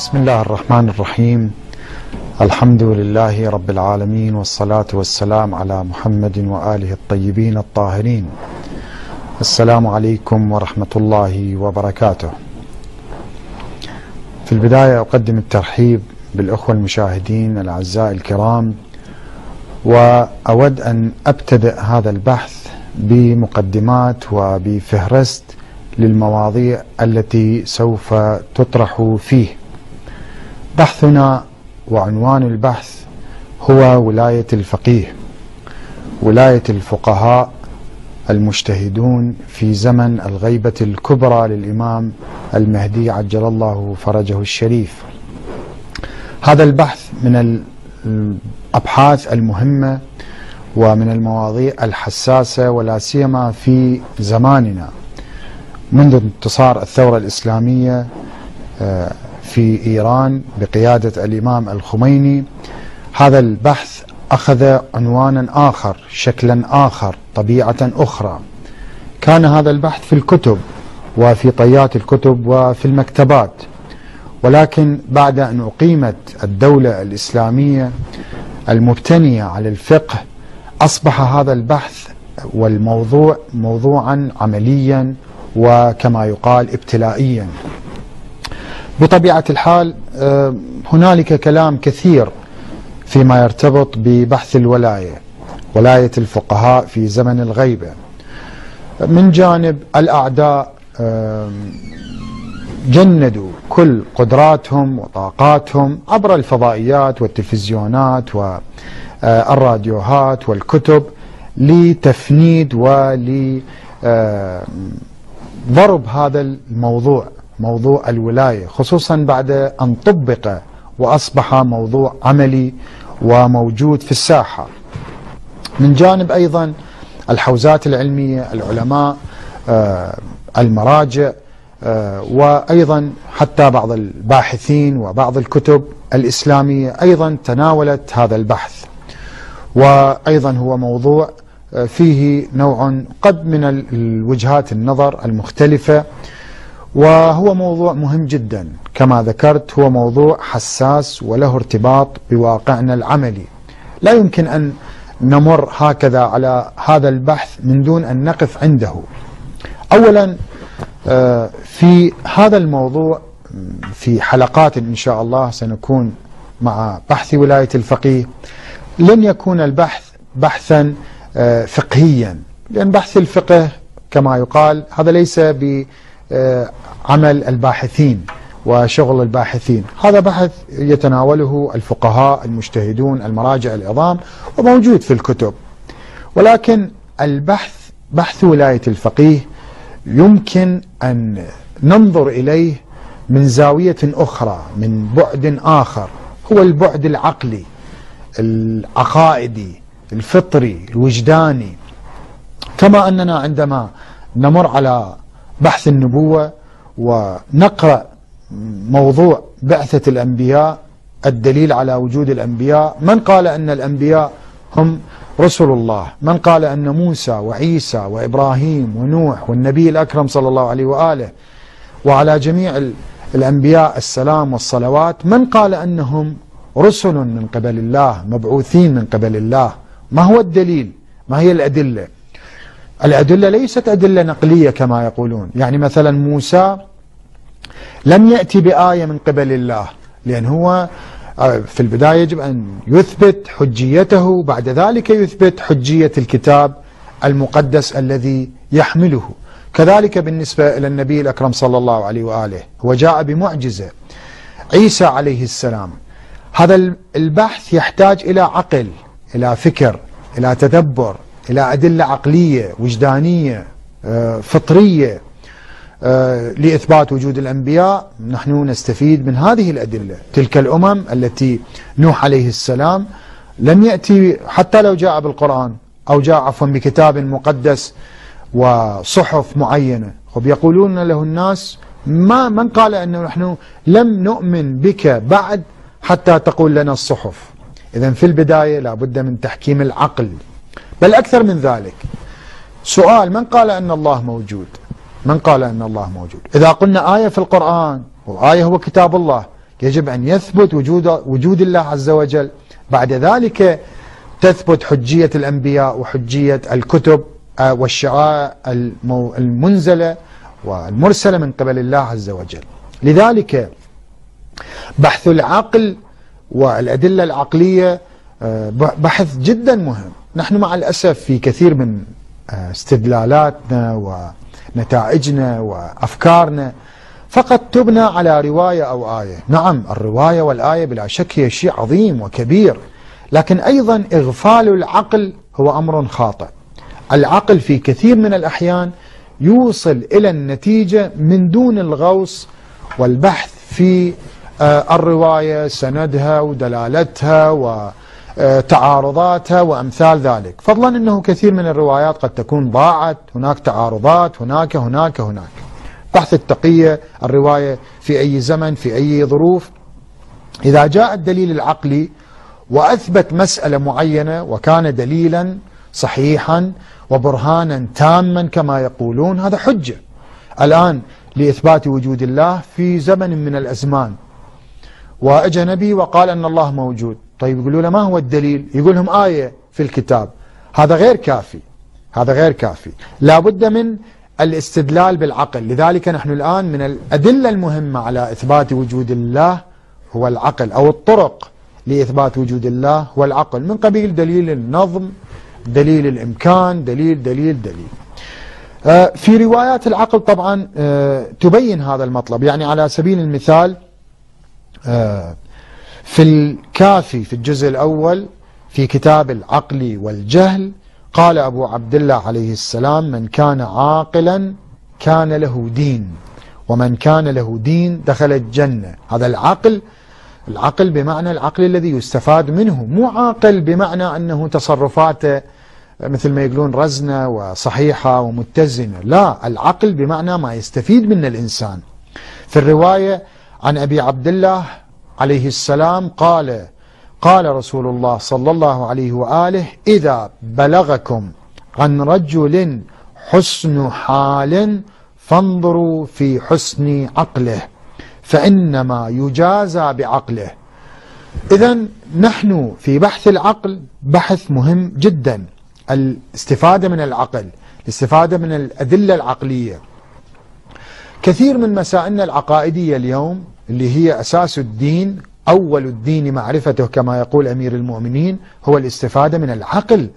بسم الله الرحمن الرحيم الحمد لله رب العالمين والصلاة والسلام على محمد وآله الطيبين الطاهرين السلام عليكم ورحمة الله وبركاته في البداية أقدم الترحيب بالأخوة المشاهدين الأعزاء الكرام وأود أن أبتدأ هذا البحث بمقدمات وبفهرست للمواضيع التي سوف تطرح فيه بحثنا وعنوان البحث هو ولاية الفقيه ولاية الفقهاء المجتهدون في زمن الغيبة الكبرى للإمام المهدي عجل الله فرجه الشريف هذا البحث من الأبحاث المهمة ومن المواضيع الحساسة ولا سيما في زماننا منذ انتصار الثورة الإسلامية آه، في إيران بقيادة الإمام الخميني هذا البحث أخذ عنوانا آخر شكلا آخر طبيعة أخرى كان هذا البحث في الكتب وفي طيات الكتب وفي المكتبات ولكن بعد أن أقيمت الدولة الإسلامية المبتنية على الفقه أصبح هذا البحث والموضوع موضوعا عمليا وكما يقال ابتلائيا بطبيعة الحال آه، هنالك كلام كثير فيما يرتبط ببحث الولاية ولاية الفقهاء في زمن الغيبة من جانب الأعداء جندوا كل قدراتهم وطاقاتهم عبر الفضائيات والتلفزيونات والراديوهات آه، والكتب لتفنيد ولضرب هذا الموضوع موضوع الولاية خصوصا بعد أن طبق وأصبح موضوع عملي وموجود في الساحة من جانب أيضا الحوزات العلمية العلماء آه، المراجع آه، وأيضا حتى بعض الباحثين وبعض الكتب الإسلامية أيضا تناولت هذا البحث وأيضا هو موضوع آه، فيه نوع قد من الوجهات النظر المختلفة وهو موضوع مهم جدا كما ذكرت هو موضوع حساس وله ارتباط بواقعنا العملي لا يمكن أن نمر هكذا على هذا البحث من دون أن نقف عنده أولا آه، في هذا الموضوع في حلقات إن شاء الله سنكون مع بحث ولاية الفقيه لن يكون البحث بحثا آه، فقهيا لأن بحث الفقه كما يقال هذا ليس ب آه، عمل الباحثين وشغل الباحثين هذا بحث يتناوله الفقهاء المجتهدون المراجع العظام وموجود في الكتب ولكن البحث بحث ولاية الفقيه يمكن أن ننظر إليه من زاوية أخرى من بعد آخر هو البعد العقلي العقائدي الفطري الوجداني كما أننا عندما نمر على بحث النبوة ونقرأ موضوع بعثة الأنبياء الدليل على وجود الأنبياء من قال أن الأنبياء هم رسل الله من قال أن موسى وعيسى وإبراهيم ونوح والنبي الأكرم صلى الله عليه وآله وعلى جميع الأنبياء السلام والصلوات من قال أنهم رسل من قبل الله مبعوثين من قبل الله ما هو الدليل ما هي الأدلة الأدلة ليست أدلة نقلية كما يقولون يعني مثلا موسى لم يأتي بآية من قبل الله لأن هو آه، في البداية يجب أن يثبت حجيته بعد ذلك يثبت حجية الكتاب المقدس الذي يحمله كذلك بالنسبة إلى النبي الأكرم صلى الله عليه وآله هو جاء بمعجزة عيسى عليه السلام هذا البحث يحتاج إلى عقل إلى فكر إلى تدبر إلى أدلة عقلية وجدانية آه، فطرية آه، لإثبات وجود الأنبياء نحن نستفيد من هذه الأدلة تلك الأمم التي نوح عليه السلام لم يأتي حتى لو جاء بالقرآن أو جاء عفوا بكتاب مقدس وصحف معينة خب يقولون له الناس ما من قال أنه نحن لم نؤمن بك بعد حتى تقول لنا الصحف إذا في البداية لابد من تحكيم العقل بل أكثر من ذلك سؤال من قال أن الله موجود من قال أن الله موجود إذا قلنا آية في القرآن وآية هو كتاب الله يجب أن يثبت وجود, وجود الله عز وجل بعد ذلك تثبت حجية الأنبياء وحجية الكتب آه، والشعائر المنزلة والمرسلة من قبل الله عز وجل لذلك بحث العقل والأدلة العقلية آه، بحث جدا مهم نحن مع الأسف في كثير من آه، استدلالاتنا ونتائجنا وأفكارنا فقط تبنى على رواية أو آية نعم الرواية والآية بلا شك هي شيء عظيم وكبير لكن أيضا إغفال العقل هو أمر خاطئ العقل في كثير من الأحيان يوصل إلى النتيجة من دون الغوص والبحث في آه، الرواية سندها ودلالتها و آه، تعارضاتها وأمثال ذلك فضلا أنه كثير من الروايات قد تكون ضاعت هناك تعارضات هناك هناك هناك بحث التقية الرواية في أي زمن في أي ظروف إذا جاء الدليل العقلي وأثبت مسألة معينة وكان دليلا صحيحا وبرهانا تاما كما يقولون هذا حجة الآن لإثبات وجود الله في زمن من الأزمان وأجى نبي وقال أن الله موجود طيب يقولوا له ما هو الدليل يقول لهم آية في الكتاب هذا غير كافي هذا غير كافي لابد من الاستدلال بالعقل لذلك نحن الآن من الأدلة المهمة على إثبات وجود الله هو العقل أو الطرق لإثبات وجود الله هو العقل من قبيل دليل النظم دليل الإمكان دليل دليل دليل آه، في روايات العقل طبعا آه، تبين هذا المطلب يعني على سبيل المثال آه، في الكافي في الجزء الأول في كتاب العقل والجهل قال أبو عبد الله عليه السلام من كان عاقلا كان له دين ومن كان له دين دخل الجنة هذا العقل العقل بمعنى العقل الذي يستفاد منه مو عاقل بمعنى أنه تصرفاته مثل ما يقولون رزنة وصحيحة ومتزنة لا العقل بمعنى ما يستفيد منه الإنسان في الرواية عن أبي عبد الله عليه السلام قال قال رسول الله صلى الله عليه وآله إذا بلغكم عن رجل حسن حال فانظروا في حسن عقله فإنما يجازى بعقله إذا نحن في بحث العقل بحث مهم جدا الاستفادة من العقل الاستفادة من الأدلة العقلية كثير من مسائلنا العقائدية اليوم اللي هي أساس الدين أول الدين معرفته كما يقول أمير المؤمنين هو الاستفادة من العقل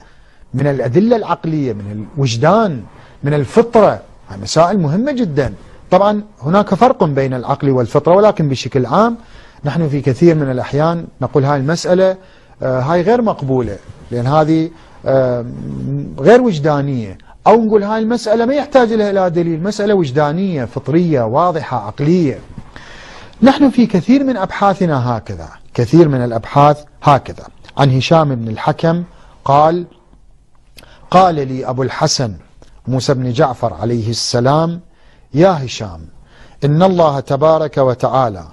من الأدلة العقلية من الوجدان من الفطرة مسائل مهمة جدا طبعا هناك فرق بين العقل والفطرة ولكن بشكل عام نحن في كثير من الأحيان نقول هاي المسألة آه، هاي غير مقبولة لأن هذه آه، غير وجدانية أو نقول هاي المسألة ما يحتاج لها إلى دليل مسألة وجدانية فطرية واضحة عقلية نحن في كثير من أبحاثنا هكذا كثير من الأبحاث هكذا عن هشام بن الحكم قال قال لي أبو الحسن موسى بن جعفر عليه السلام يا هشام إن الله تبارك وتعالى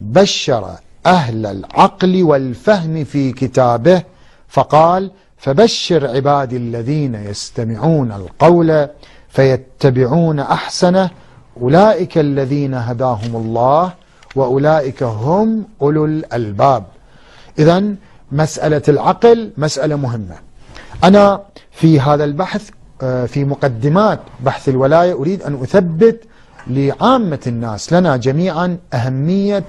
بشر أهل العقل والفهم في كتابه فقال فبشر عبادي الذين يستمعون القول فيتبعون أحسنه أولئك الذين هداهم الله وأولئك هم أولو الألباب إذا مسألة العقل مسألة مهمة أنا في هذا البحث آه، في مقدمات بحث الولاية أريد أن أثبت لعامة الناس لنا جميعا أهمية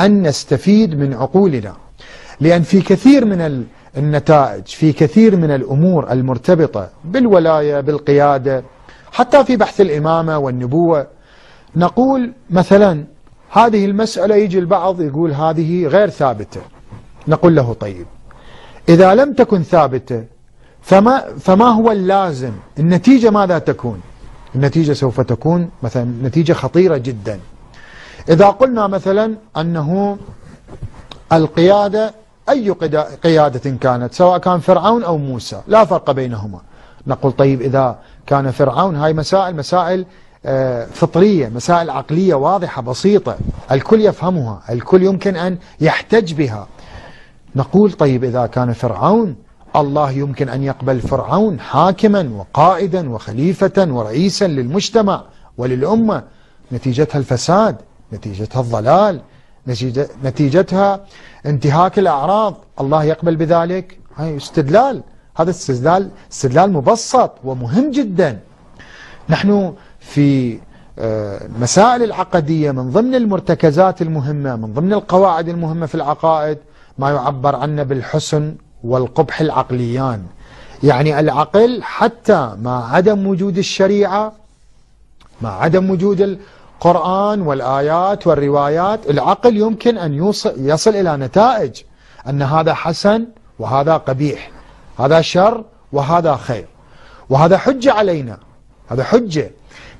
أن نستفيد من عقولنا لأن في كثير من النتائج في كثير من الأمور المرتبطة بالولاية بالقيادة حتى في بحث الإمامة والنبوة نقول مثلا هذه المسألة يجي البعض يقول هذه غير ثابتة نقول له طيب إذا لم تكن ثابتة فما, فما هو اللازم النتيجة ماذا تكون النتيجة سوف تكون مثلا نتيجة خطيرة جدا إذا قلنا مثلا أنه القيادة أي قيادة كانت سواء كان فرعون أو موسى لا فرق بينهما نقول طيب إذا كان فرعون هاي مسائل مسائل آه، فطرية مسائل عقلية واضحة بسيطة الكل يفهمها الكل يمكن أن يحتج بها نقول طيب إذا كان فرعون الله يمكن أن يقبل فرعون حاكما وقائدا وخليفة ورئيسا للمجتمع وللأمة نتيجتها الفساد نتيجتها الضلال نتيجتها انتهاك الأعراض الله يقبل بذلك هاي استدلال هذا استدلال استدلال مبسط ومهم جدا نحن في المسائل آه، العقدية من ضمن المرتكزات المهمة من ضمن القواعد المهمة في العقائد ما يعبر عنه بالحسن والقبح العقليان يعني العقل حتى ما عدم وجود الشريعة ما عدم وجود القرآن والآيات والروايات العقل يمكن أن يوصل يصل إلى نتائج أن هذا حسن وهذا قبيح هذا شر وهذا خير وهذا حجة علينا هذا حجة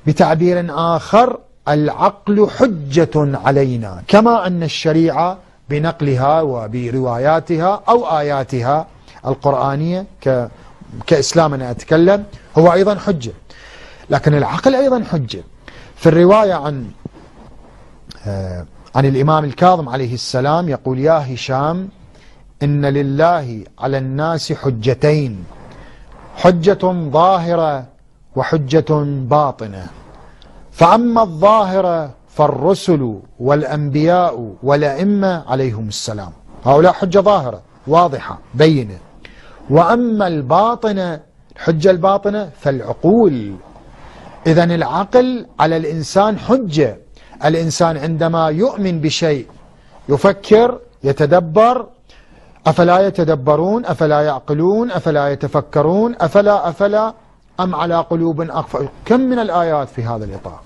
بتعبير آخر العقل حجة علينا كما أن الشريعة بنقلها وبرواياتها أو آياتها القرآنية ك... أنا أتكلم هو أيضا حجة لكن العقل أيضا حجة في الرواية عن آه، عن الإمام الكاظم عليه السلام يقول يا هشام إن لله على الناس حجتين حجة ظاهرة وحجة باطنة فأما الظاهرة فالرسل والأنبياء والأئمة عليهم السلام هؤلاء حجة ظاهرة واضحة بينة وأما الباطنة الحجة الباطنة فالعقول إذا العقل على الإنسان حجة الإنسان عندما يؤمن بشيء يفكر يتدبر أفلا يتدبرون أفلا يعقلون أفلا يتفكرون أفلا أفلا أم على قلوب أقفى كم من الآيات في هذا الإطار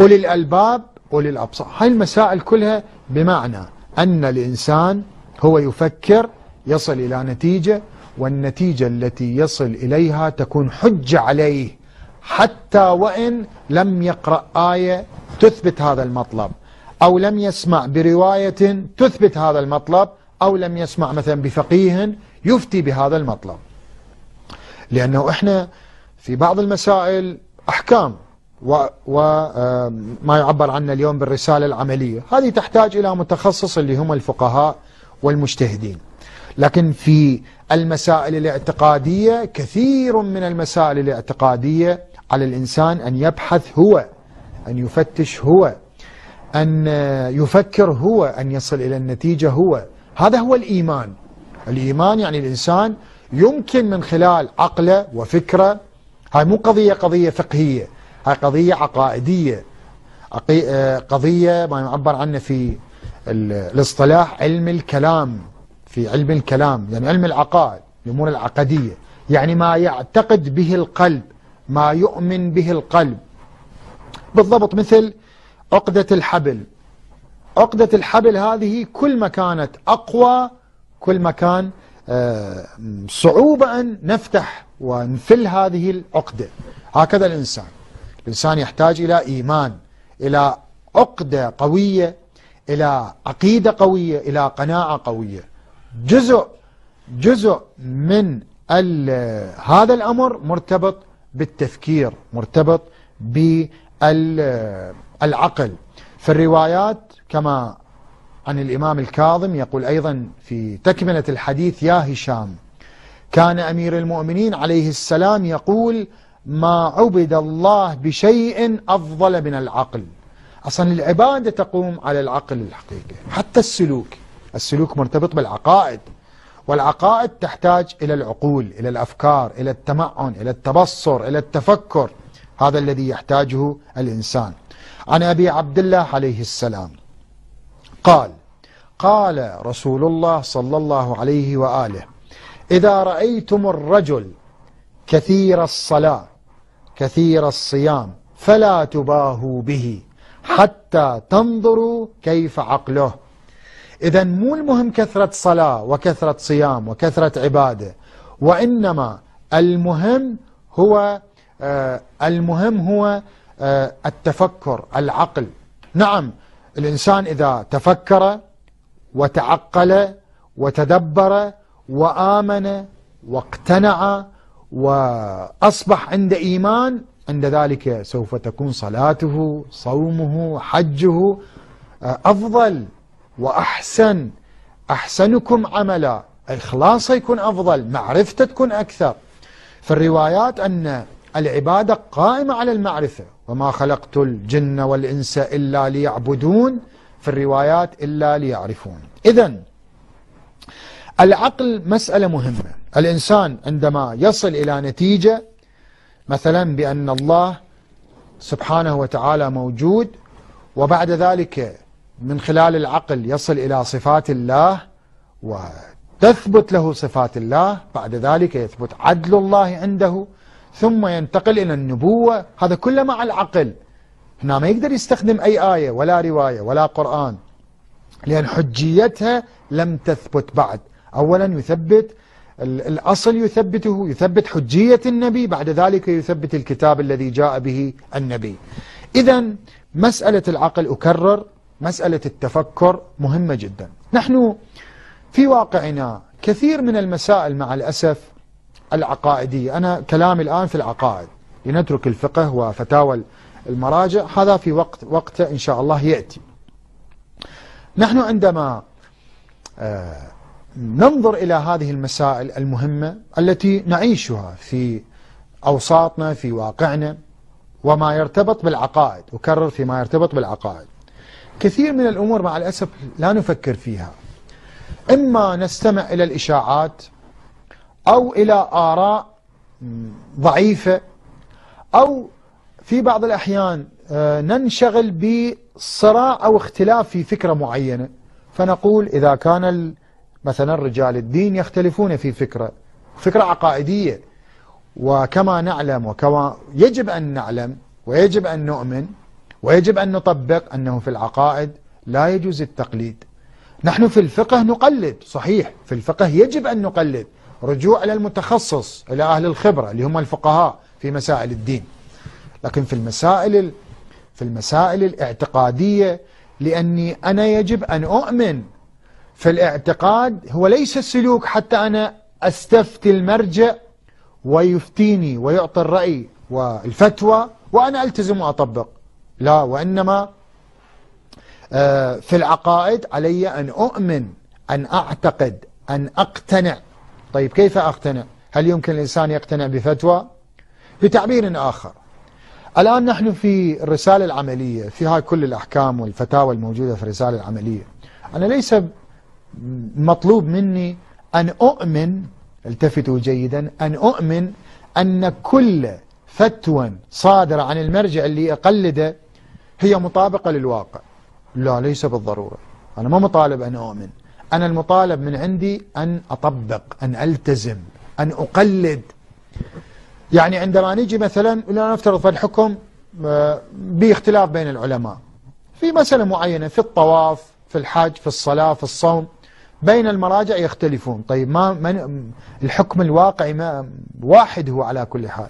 أولي الألباب أولي الأبصار هاي المسائل كلها بمعنى أن الإنسان هو يفكر يصل إلى نتيجة والنتيجة التي يصل إليها تكون حجة عليه حتى وإن لم يقرأ آية تثبت هذا المطلب أو لم يسمع برواية تثبت هذا المطلب أو لم يسمع مثلا بفقيه يفتي بهذا المطلب لأنه إحنا في بعض المسائل أحكام وما آه، يعبر عنه اليوم بالرسالة العملية هذه تحتاج إلى متخصص اللي هم الفقهاء والمجتهدين لكن في المسائل الاعتقادية كثير من المسائل الاعتقادية على الإنسان أن يبحث هو أن يفتش هو أن يفكر هو أن يصل إلى النتيجة هو هذا هو الإيمان الإيمان يعني الإنسان يمكن من خلال عقله وفكره هاي مو قضية قضية فقهية هاي قضية عقائدية آه، قضية ما يعبر عنه في الاصطلاح علم الكلام في علم الكلام يعني علم العقائد الأمور العقدية يعني ما يعتقد به القلب ما يؤمن به القلب بالضبط مثل عقدة الحبل عقدة الحبل هذه كل ما كانت أقوى كل ما كان آه، صعوبة أن نفتح ونفل هذه العقدة هكذا الإنسان الإنسان يحتاج إلى إيمان إلى عقدة قوية إلى عقيدة قوية إلى قناعة قوية جزء جزء من هذا الأمر مرتبط بالتفكير مرتبط بالعقل في الروايات كما عن الإمام الكاظم يقول أيضا في تكملة الحديث يا هشام كان أمير المؤمنين عليه السلام يقول ما عبد الله بشيء أفضل من العقل أصلا العبادة تقوم على العقل الحقيقي حتى السلوك السلوك مرتبط بالعقائد والعقائد تحتاج إلى العقول إلى الأفكار إلى التمعن إلى التبصر إلى التفكر هذا الذي يحتاجه الإنسان عن أبي عبد الله عليه السلام قال قال رسول الله صلى الله عليه وآله إذا رأيتم الرجل كثير الصلاة كثير الصيام فلا تباهوا به حتى تنظروا كيف عقله إذا مو المهم كثرة صلاة وكثرة صيام وكثرة عبادة وإنما المهم هو آه، المهم هو آه، التفكر العقل نعم الإنسان إذا تفكر وتعقل وتدبر وآمن واقتنع وأصبح عند إيمان عند ذلك سوف تكون صلاته صومه حجه آه، أفضل وأحسن أحسنكم عملا إخلاصه يكون أفضل معرفته تكون أكثر فالروايات أن العبادة قائمة على المعرفة وما خلقت الجن والإنس إلا ليعبدون في الروايات إلا ليعرفون إذا العقل مسألة مهمة الإنسان عندما يصل إلى نتيجة مثلا بأن الله سبحانه وتعالى موجود وبعد ذلك من خلال العقل يصل إلى صفات الله وتثبت له صفات الله بعد ذلك يثبت عدل الله عنده ثم ينتقل إلى النبوة هذا كله مع العقل هنا ما يقدر يستخدم أي آية ولا رواية ولا قرآن لأن حجيتها لم تثبت بعد أولا يثبت الأصل يثبته يثبت حجية النبي بعد ذلك يثبت الكتاب الذي جاء به النبي إذا مسألة العقل أكرر مسألة التفكر مهمة جدا نحن في واقعنا كثير من المسائل مع الأسف العقائدية أنا كلامي الآن في العقائد لنترك الفقه وفتاوى المراجع هذا في وقت وقت إن شاء الله يأتي نحن عندما آه، ننظر إلى هذه المسائل المهمة التي نعيشها في أوساطنا في واقعنا وما يرتبط بالعقائد أكرر فيما يرتبط بالعقائد كثير من الأمور مع الأسف لا نفكر فيها إما نستمع إلى الإشاعات أو إلى آراء ضعيفة أو في بعض الأحيان آه، ننشغل بصراع أو اختلاف في فكرة معينة فنقول إذا كان مثلا رجال الدين يختلفون في فكرة فكرة عقائدية وكما نعلم وكما يجب أن نعلم ويجب أن نؤمن ويجب أن نطبق أنه في العقائد لا يجوز التقليد نحن في الفقه نقلد صحيح في الفقه يجب أن نقلد رجوع إلى المتخصص إلى أهل الخبرة اللي هم الفقهاء في مسائل الدين لكن في المسائل في المسائل الاعتقادية لأني أنا يجب أن أؤمن فالاعتقاد هو ليس السلوك حتى أنا أستفتي المرجع ويفتيني ويعطي الرأي والفتوى وأنا ألتزم وأطبق لا وإنما آه، في العقائد علي أن أؤمن أن أعتقد أن أقتنع طيب كيف أقتنع هل يمكن الإنسان يقتنع بفتوى بتعبير آخر الآن نحن في الرسالة العملية فيها كل الأحكام والفتاوى الموجودة في الرسالة العملية أنا ليس مطلوب مني أن أؤمن التفتوا جيدا أن أؤمن أن كل فتوى صادرة عن المرجع اللي أقلده هي مطابقة للواقع لا ليس بالضرورة أنا ما مطالب أن أؤمن أنا المطالب من عندي أن أطبق أن ألتزم أن أقلد يعني عندما نجي مثلا نفترض فالحكم آه، باختلاف بين العلماء في مسألة معينة في الطواف في الحج في الصلاة في الصوم بين المراجع يختلفون طيب ما من الحكم الواقعي ما واحد هو على كل حال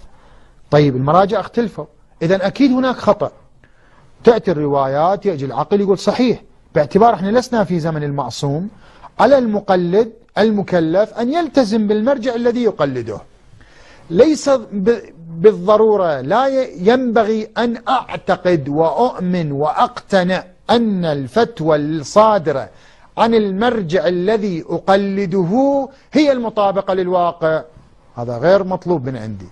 طيب المراجع اختلفوا إذا أكيد هناك خطأ تأتي الروايات يأتي العقل يقول صحيح باعتبار احنا لسنا في زمن المعصوم على المقلد المكلف أن يلتزم بالمرجع الذي يقلده ليس بالضرورة لا ينبغي أن أعتقد وأؤمن وأقتنع أن الفتوى الصادرة عن المرجع الذي أقلده هي المطابقة للواقع هذا غير مطلوب من عندي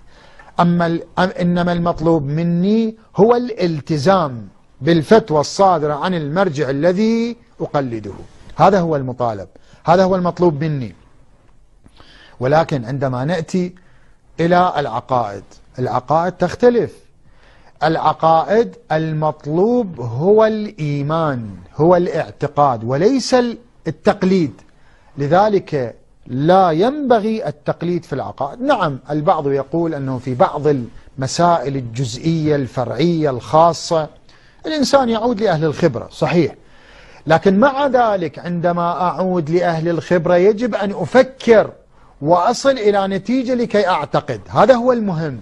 أما إنما المطلوب مني هو الالتزام بالفتوى الصادرة عن المرجع الذي أقلده هذا هو المطالب هذا هو المطلوب مني ولكن عندما نأتي إلى العقائد العقائد تختلف العقائد المطلوب هو الإيمان هو الاعتقاد وليس التقليد لذلك لا ينبغي التقليد في العقائد نعم البعض يقول أنه في بعض المسائل الجزئية الفرعية الخاصة الإنسان يعود لأهل الخبرة صحيح لكن مع ذلك عندما أعود لأهل الخبرة يجب أن أفكر وأصل إلى نتيجة لكي أعتقد هذا هو المهم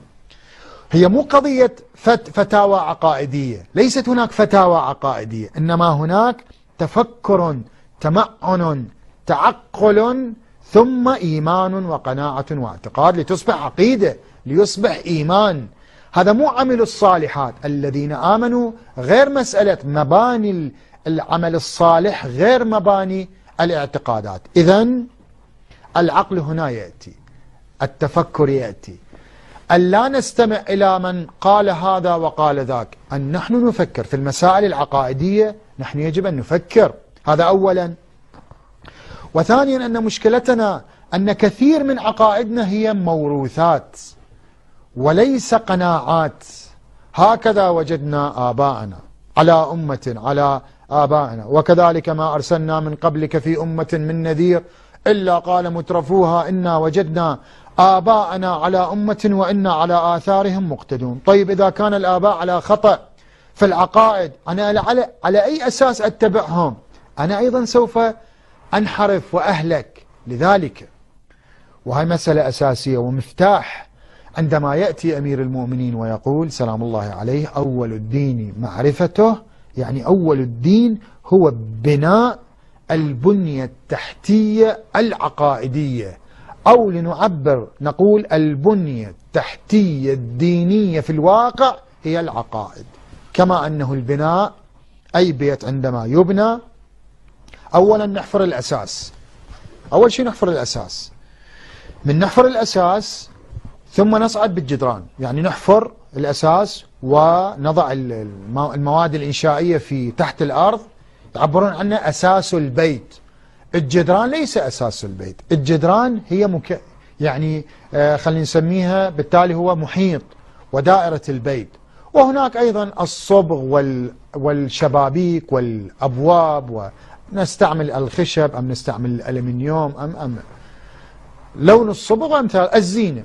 هي مو قضية فت فتاوى عقائدية ليست هناك فتاوى عقائدية إنما هناك تفكر تمعن تعقل ثم إيمان وقناعة واعتقاد لتصبح عقيدة ليصبح إيمان هذا مو عمل الصالحات الذين آمنوا غير مسألة مباني العمل الصالح غير مباني الاعتقادات إذا العقل هنا يأتي التفكر يأتي أن لا نستمع إلى من قال هذا وقال ذاك أن نحن نفكر في المسائل العقائدية نحن يجب أن نفكر هذا أولا وثانيا أن مشكلتنا أن كثير من عقائدنا هي موروثات وليس قناعات هكذا وجدنا آباءنا على أمة على آبائنا وكذلك ما أرسلنا من قبلك في أمة من نذير إلا قال مترفوها إنا وجدنا آباءنا على أمة وإنا على آثارهم مقتدون طيب إذا كان الآباء على خطأ في العقائد أنا على, على أي أساس أتبعهم أنا أيضا سوف أنحرف وأهلك لذلك وهي مسألة أساسية ومفتاح عندما يأتي أمير المؤمنين ويقول سلام الله عليه أول الدين معرفته يعني أول الدين هو بناء البنية التحتية العقائدية أو لنعبر نقول البنية التحتية الدينية في الواقع هي العقائد كما أنه البناء أي بيت عندما يبنى أولا نحفر الأساس أول شيء نحفر الأساس من نحفر الأساس ثم نصعد بالجدران يعني نحفر الأساس ونضع المواد الإنشائية في تحت الأرض يعبرون عنه أساس البيت الجدران ليس أساس البيت الجدران هي مك... يعني آه، خلينا نسميها بالتالي هو محيط ودائرة البيت وهناك أيضا الصبغ وال... والشبابيك والأبواب ونستعمل الخشب أم نستعمل الألمنيوم أم أم لون الصبغ أمثال الزينة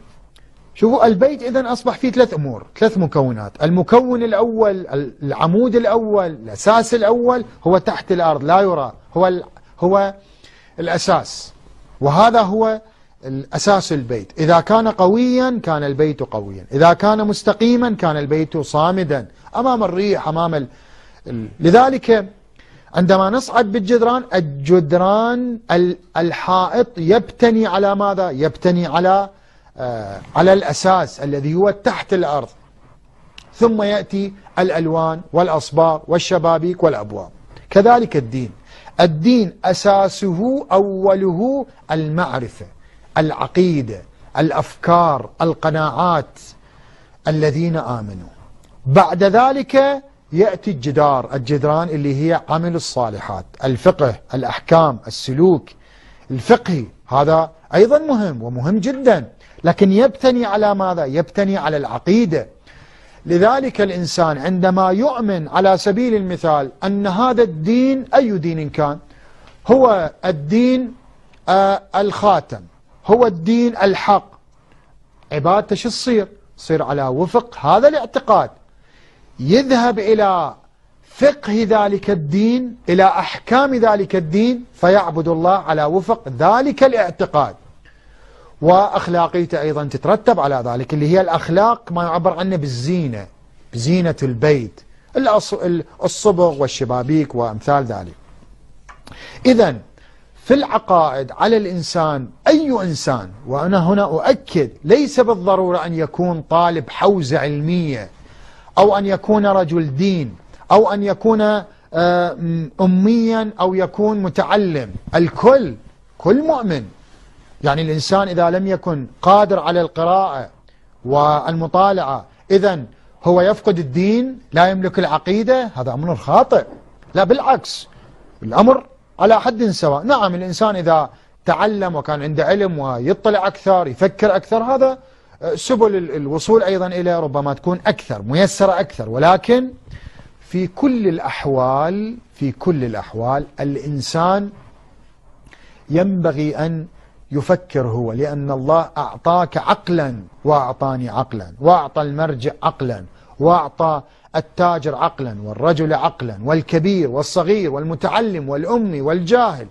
شوفوا البيت إذا أصبح فيه ثلاث أمور ثلاث مكونات المكون الأول العمود الأول الأساس الأول هو تحت الأرض لا يرى هو, هو الأساس وهذا هو الأساس البيت إذا كان قويا كان البيت قويا إذا كان مستقيما كان البيت صامدا أمام الريح أمام ال... لذلك عندما نصعد بالجدران الجدران الحائط يبتني على ماذا؟ يبتني على آه، على الأساس الذي هو تحت الأرض ثم يأتي الألوان والأصباغ والشبابيك والأبواب كذلك الدين الدين أساسه أوله المعرفة العقيدة الأفكار القناعات الذين آمنوا بعد ذلك يأتي الجدار الجدران اللي هي عمل الصالحات الفقه الأحكام السلوك الفقهي هذا أيضا مهم ومهم جدا لكن يبتني على ماذا؟ يبتني على العقيدة لذلك الإنسان عندما يؤمن على سبيل المثال أن هذا الدين أي دين كان هو الدين آه الخاتم هو الدين الحق عبادته شو تصير تصير على وفق هذا الاعتقاد يذهب إلى فقه ذلك الدين إلى أحكام ذلك الدين فيعبد الله على وفق ذلك الاعتقاد وأخلاقيته أيضا تترتب على ذلك اللي هي الأخلاق ما يعبر عنه بالزينة بزينة البيت الصبغ والشبابيك وأمثال ذلك إذا في العقائد على الإنسان أي إنسان وأنا هنا أؤكد ليس بالضرورة أن يكون طالب حوزة علمية أو أن يكون رجل دين أو أن يكون آه، أميا أو يكون متعلم الكل كل مؤمن يعني الإنسان إذا لم يكن قادر على القراءة والمطالعة إذا هو يفقد الدين لا يملك العقيدة هذا أمر خاطئ لا بالعكس الأمر على حد سواء نعم الإنسان إذا تعلم وكان عنده علم ويطلع أكثر يفكر أكثر هذا سبل الوصول أيضا إلى ربما تكون أكثر ميسرة أكثر ولكن في كل الأحوال في كل الأحوال الإنسان ينبغي أن يفكر هو لأن الله أعطاك عقلا وأعطاني عقلا وأعطى المرجع عقلا وأعطى التاجر عقلا والرجل عقلا والكبير والصغير والمتعلم والأمي والجاهل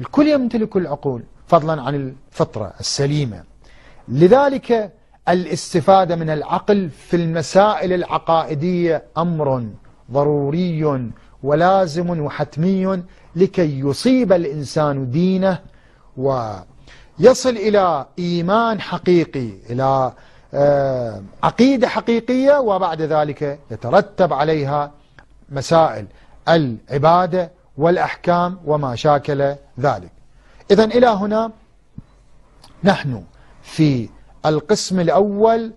الكل يمتلك العقول فضلا عن الفطرة السليمة لذلك الاستفادة من العقل في المسائل العقائدية أمر ضروري ولازم وحتمي لكي يصيب الإنسان دينه و يصل إلى إيمان حقيقي إلى آه، عقيدة حقيقية وبعد ذلك يترتب عليها مسائل العبادة والأحكام وما شاكل ذلك إذا إلى هنا نحن في القسم الأول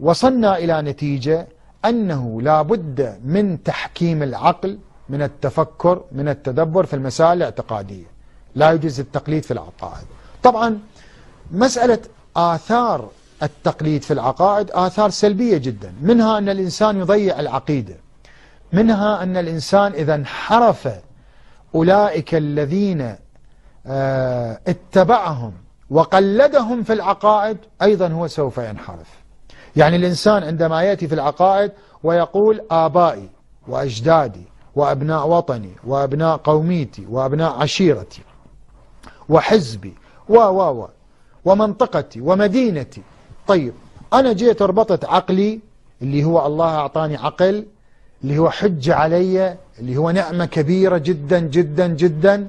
وصلنا إلى نتيجة أنه لا بد من تحكيم العقل من التفكر من التدبر في المسائل الاعتقادية لا يجوز التقليد في العقائد طبعا مسألة آثار التقليد في العقائد آثار سلبية جدا منها أن الإنسان يضيع العقيدة منها أن الإنسان إذا انحرف أولئك الذين آه، اتبعهم وقلدهم في العقائد أيضا هو سوف ينحرف يعني الإنسان عندما يأتي في العقائد ويقول آبائي وأجدادي وأبناء وطني وأبناء قوميتي وأبناء عشيرتي وحزبي و و و ومنطقتي ومدينتي طيب أنا جيت ربطت عقلي اللي هو الله أعطاني عقل اللي هو حجة علي اللي هو نعمة كبيرة جدا جدا جدا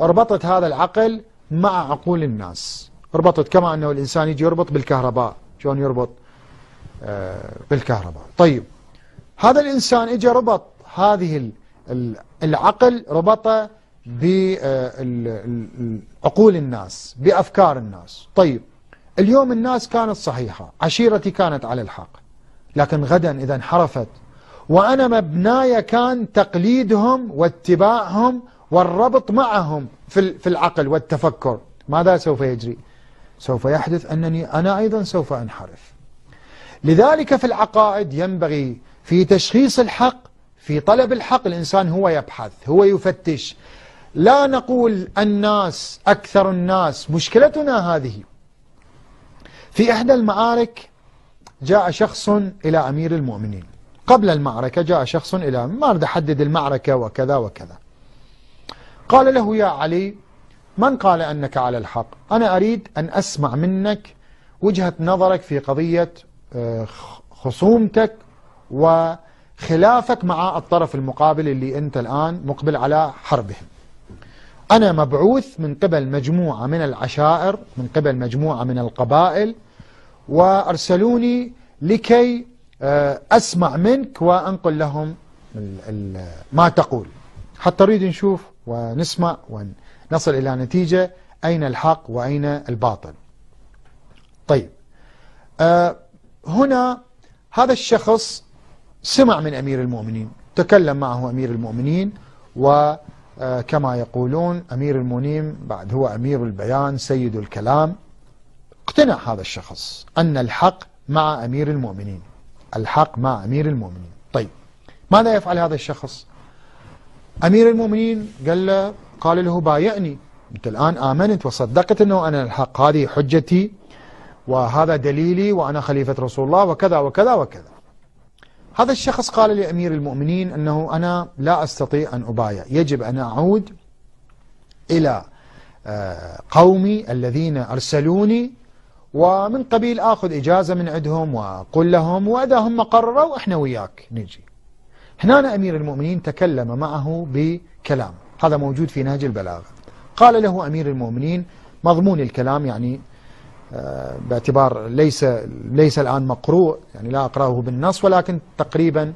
ربطت هذا العقل مع عقول الناس ربطت كما أنه الإنسان يجي يربط بالكهرباء شلون يربط آه بالكهرباء طيب هذا الإنسان اجى ربط هذه العقل ربطه بعقول الناس بأفكار الناس طيب اليوم الناس كانت صحيحة عشيرتي كانت على الحق لكن غدا إذا انحرفت وأنا مبناي كان تقليدهم واتباعهم والربط معهم في العقل والتفكر ماذا سوف يجري سوف يحدث أنني أنا أيضا سوف أنحرف لذلك في العقائد ينبغي في تشخيص الحق في طلب الحق الإنسان هو يبحث هو يفتش لا نقول الناس أكثر الناس مشكلتنا هذه في إحدى المعارك جاء شخص إلى أمير المؤمنين قبل المعركة جاء شخص إلى ما أريد أحدد المعركة وكذا وكذا قال له يا علي من قال أنك على الحق أنا أريد أن أسمع منك وجهة نظرك في قضية آه، خصومتك وخلافك مع الطرف المقابل اللي أنت الآن مقبل على حربهم أنا مبعوث من قبل مجموعة من العشائر من قبل مجموعة من القبائل وأرسلوني لكي آه، أسمع منك وأنقل لهم ما تقول حتى نريد نشوف ونسمع ونصل إلى نتيجة أين الحق وأين الباطل طيب آه، هنا هذا الشخص سمع من أمير المؤمنين تكلم معه أمير المؤمنين و. آه، كما يقولون أمير المنيم بعد هو أمير البيان سيد الكلام اقتنع هذا الشخص أن الحق مع أمير المؤمنين الحق مع أمير المؤمنين طيب ماذا يفعل هذا الشخص أمير المؤمنين قال له قال له بايعني أنت الآن آمنت وصدقت أنه أنا الحق هذه حجتي وهذا دليلي وأنا خليفة رسول الله وكذا وكذا وكذا هذا الشخص قال لأمير المؤمنين أنه أنا لا أستطيع أن أبايع يجب أن أعود إلى آه، قومي الذين أرسلوني ومن قبيل أخذ إجازة من عندهم وأقول لهم وإذا هم قرروا إحنا وياك نجي هنا أمير المؤمنين تكلم معه بكلام هذا موجود في نهج البلاغة قال له أمير المؤمنين مضمون الكلام يعني آه، باعتبار ليس ليس الآن مقروء يعني لا أقرأه بالنص ولكن تقريبا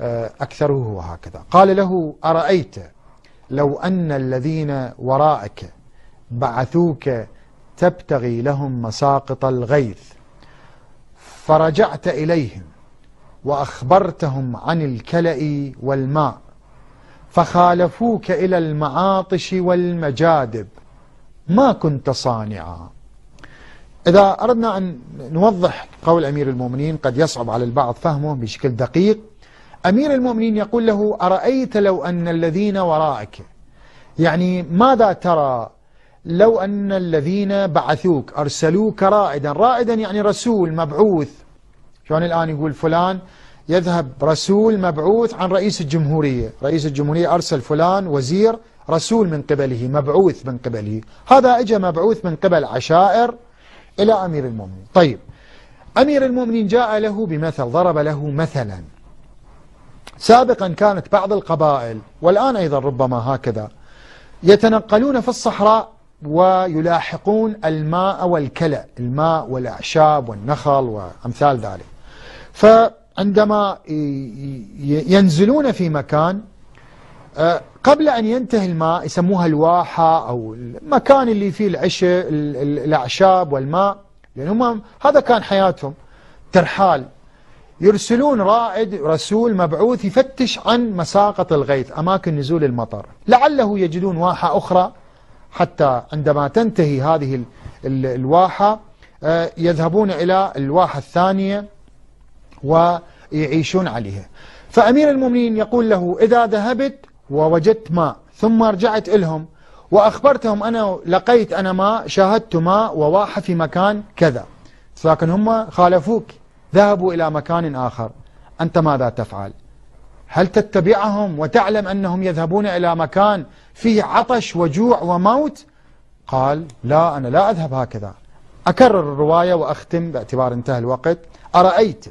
آه، أكثره هو هكذا قال له أرأيت لو أن الذين وراءك بعثوك تبتغي لهم مساقط الغيث فرجعت إليهم وأخبرتهم عن الكلأ والماء فخالفوك إلى المعاطش والمجادب ما كنت صانعا إذا أردنا أن نوضح قول أمير المؤمنين قد يصعب على البعض فهمه بشكل دقيق أمير المؤمنين يقول له أرأيت لو أن الذين وراءك يعني ماذا ترى لو أن الذين بعثوك أرسلوك رائدا رائدا يعني رسول مبعوث شلون الآن يقول فلان يذهب رسول مبعوث عن رئيس الجمهورية رئيس الجمهورية أرسل فلان وزير رسول من قبله مبعوث من قبله هذا إجا مبعوث من قبل عشائر إلى أمير المؤمنين طيب أمير المؤمنين جاء له بمثل ضرب له مثلا سابقا كانت بعض القبائل والآن أيضا ربما هكذا يتنقلون في الصحراء ويلاحقون الماء والكلى الماء والأعشاب والنخل وأمثال ذلك فعندما ينزلون في مكان آه، قبل أن ينتهي الماء يسموها الواحة أو المكان اللي فيه العشاء الأعشاب والماء لأن هم هذا كان حياتهم ترحال يرسلون رائد رسول مبعوث يفتش عن مساقط الغيث أماكن نزول المطر لعله يجدون واحة أخرى حتى عندما تنتهي هذه الواحة آه، يذهبون إلى الواحة الثانية ويعيشون عليها فأمير المؤمنين يقول له إذا ذهبت ووجدت ماء ثم رجعت إلهم وأخبرتهم أنا لقيت أنا ماء شاهدت ماء وواحة في مكان كذا لكن هم خالفوك ذهبوا إلى مكان آخر أنت ماذا تفعل هل تتبعهم وتعلم أنهم يذهبون إلى مكان فيه عطش وجوع وموت قال لا أنا لا أذهب هكذا أكرر الرواية وأختم باعتبار انتهى الوقت أرأيت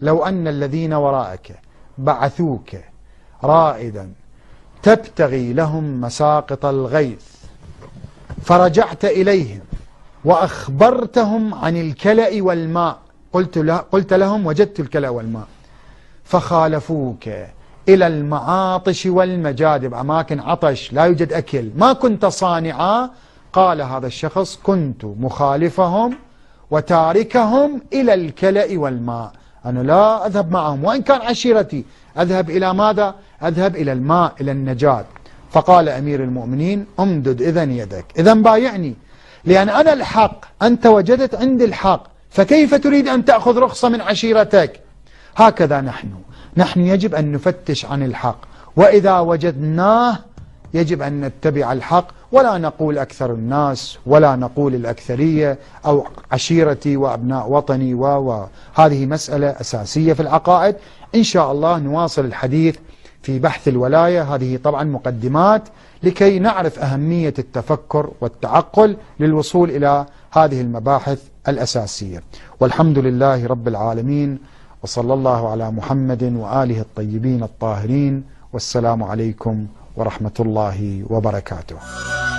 لو أن الذين وراءك بعثوك رائدا تبتغي لهم مساقط الغيث فرجعت إليهم وأخبرتهم عن الكلأ والماء قلت, له قلت لهم وجدت الكلأ والماء فخالفوك إلى المعاطش والمجادب أماكن عطش لا يوجد أكل ما كنت صانعا قال هذا الشخص كنت مخالفهم وتاركهم إلى الكلأ والماء أنا لا أذهب معهم وإن كان عشيرتي أذهب إلى ماذا؟ أذهب إلى الماء إلى النجاة فقال أمير المؤمنين أمدد إذا يدك إذا بايعني لأن أنا الحق أنت وجدت عندي الحق فكيف تريد أن تأخذ رخصة من عشيرتك هكذا نحن نحن يجب أن نفتش عن الحق وإذا وجدناه يجب أن نتبع الحق ولا نقول أكثر الناس ولا نقول الأكثرية أو عشيرتي وأبناء وطني و هذه مسألة أساسية في العقائد إن شاء الله نواصل الحديث في بحث الولاية هذه طبعا مقدمات لكي نعرف أهمية التفكر والتعقل للوصول إلى هذه المباحث الأساسية والحمد لله رب العالمين وصلى الله على محمد وآله الطيبين الطاهرين والسلام عليكم ورحمة الله وبركاته